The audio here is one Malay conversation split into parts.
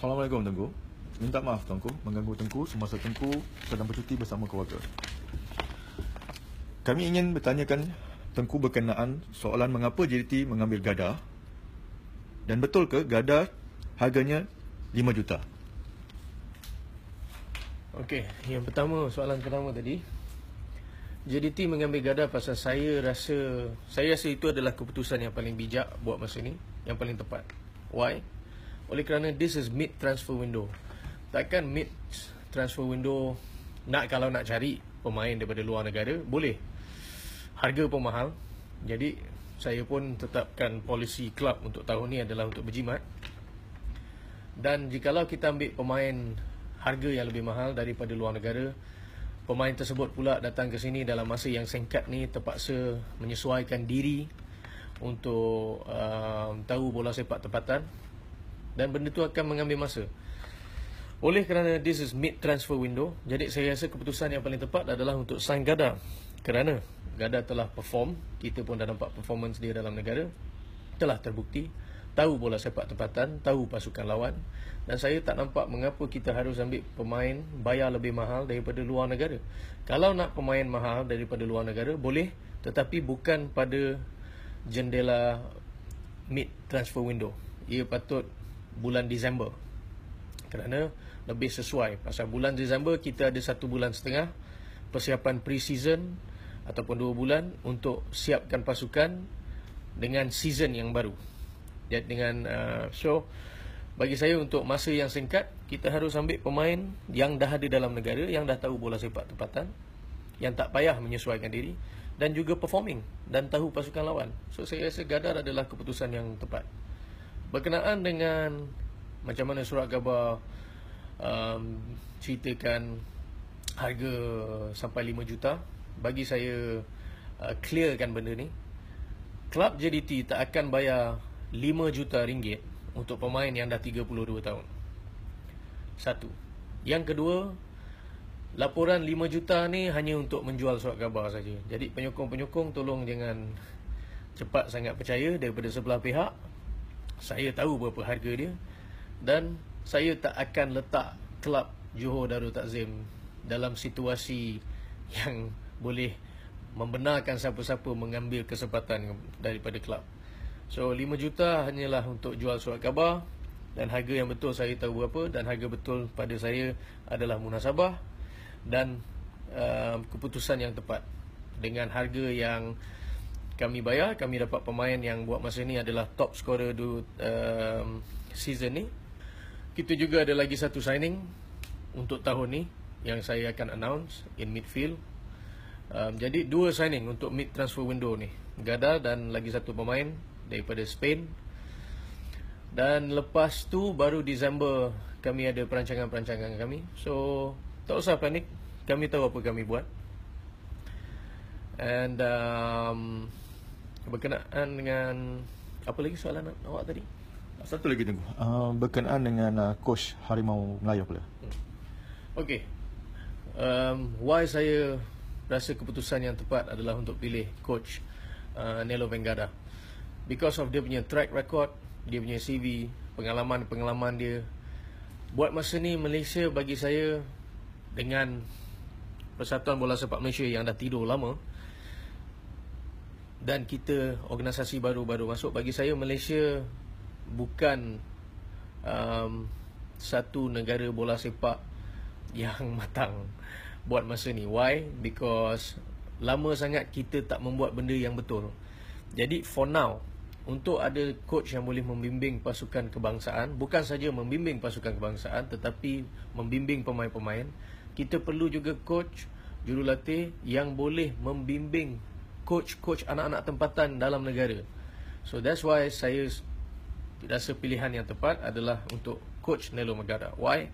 Assalamualaikum Tengku Minta maaf Tengku Mengganggu Tengku Semasa Tengku Sedang bercuti bersama keluarga Kami ingin bertanyakan Tengku berkenaan Soalan mengapa JDT mengambil gada Dan betul ke gada Harganya 5 juta Okey, yang pertama soalan pertama tadi JDT mengambil gada pasal saya rasa Saya rasa itu adalah keputusan yang paling bijak Buat masa ni Yang paling tepat Why? oleh kerana this is mid transfer window takkan mid transfer window nak kalau nak cari pemain daripada luar negara boleh harga pun mahal jadi saya pun tetapkan polisi club untuk tahun ni adalah untuk berjimat dan jikalau kita ambil pemain harga yang lebih mahal daripada luar negara pemain tersebut pula datang ke sini dalam masa yang singkat ni terpaksa menyesuaikan diri untuk uh, tahu bola sepak tempatan dan benda tu akan mengambil masa oleh kerana this is mid transfer window jadi saya rasa keputusan yang paling tepat adalah untuk sign Gada kerana Gada telah perform kita pun dah nampak performance dia dalam negara telah terbukti tahu bola sepak tempatan tahu pasukan lawan dan saya tak nampak mengapa kita harus ambil pemain bayar lebih mahal daripada luar negara kalau nak pemain mahal daripada luar negara boleh tetapi bukan pada jendela mid transfer window ia patut bulan Disember kerana lebih sesuai pasal bulan Disember kita ada satu bulan setengah persiapan pre-season ataupun dua bulan untuk siapkan pasukan dengan season yang baru Jadi dengan uh, so bagi saya untuk masa yang singkat kita harus ambil pemain yang dah ada dalam negara yang dah tahu bola sepak tempatan yang tak payah menyesuaikan diri dan juga performing dan tahu pasukan lawan. So saya rasa Gadar adalah keputusan yang tepat berkenaan dengan macam mana surat khabar um, ceritakan harga sampai 5 juta bagi saya uh, clearkan benda ni Club JDT tak akan bayar 5 juta ringgit untuk pemain yang dah 32 tahun. Satu. Yang kedua, laporan 5 juta ni hanya untuk menjual surat khabar saja. Jadi penyokong-penyokong tolong jangan cepat sangat percaya daripada sebelah pihak saya tahu berapa harga dia dan saya tak akan letak kelab Johor Darul Takzim dalam situasi yang boleh membenarkan siapa-siapa mengambil kesempatan daripada kelab. So 5 juta hanyalah untuk jual surat khabar dan harga yang betul saya tahu berapa dan harga betul pada saya adalah munasabah dan uh, keputusan yang tepat dengan harga yang kami bayar kami dapat pemain yang buat masa ni adalah top scorer do um, season ni kita juga ada lagi satu signing untuk tahun ni yang saya akan announce in midfield um, jadi dua signing untuk mid transfer window ni Gada dan lagi satu pemain daripada Spain dan lepas tu baru Disember kami ada perancangan-perancangan kami so tak usah panik kami tahu apa kami buat and um, berkenaan dengan apa lagi soalan awak tadi? Satu lagi tunggu. Uh, berkenaan dengan uh, coach Harimau Melayu pula. Hmm. Okey. Um, why saya rasa keputusan yang tepat adalah untuk pilih coach uh, Nelo Vengada. Because of dia punya track record, dia punya CV, pengalaman-pengalaman dia. Buat masa ni Malaysia bagi saya dengan Persatuan Bola Sepak Malaysia yang dah tidur lama, dan kita organisasi baru-baru masuk bagi saya Malaysia bukan um, satu negara bola sepak yang matang buat masa ni why because lama sangat kita tak membuat benda yang betul jadi for now untuk ada coach yang boleh membimbing pasukan kebangsaan bukan saja membimbing pasukan kebangsaan tetapi membimbing pemain-pemain kita perlu juga coach jurulatih yang boleh membimbing coach-coach anak-anak tempatan dalam negara. So that's why saya rasa pilihan yang tepat adalah untuk coach Nelo Magara. Why?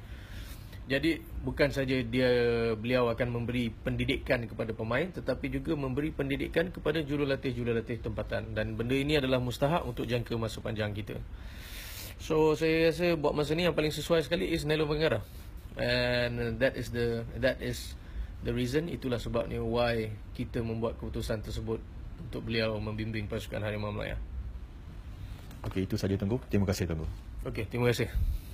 Jadi bukan saja dia beliau akan memberi pendidikan kepada pemain tetapi juga memberi pendidikan kepada jurulatih-jurulatih tempatan dan benda ini adalah mustahak untuk jangka masa panjang kita. So saya rasa buat masa ni yang paling sesuai sekali is Nelo Magara. And that is the that is The reason itulah sebabnya why kita membuat keputusan tersebut untuk beliau membimbing pasukan Harimau Melaya. Okey, itu saja Tunggu. Terima kasih Tunggu. Okey, terima kasih.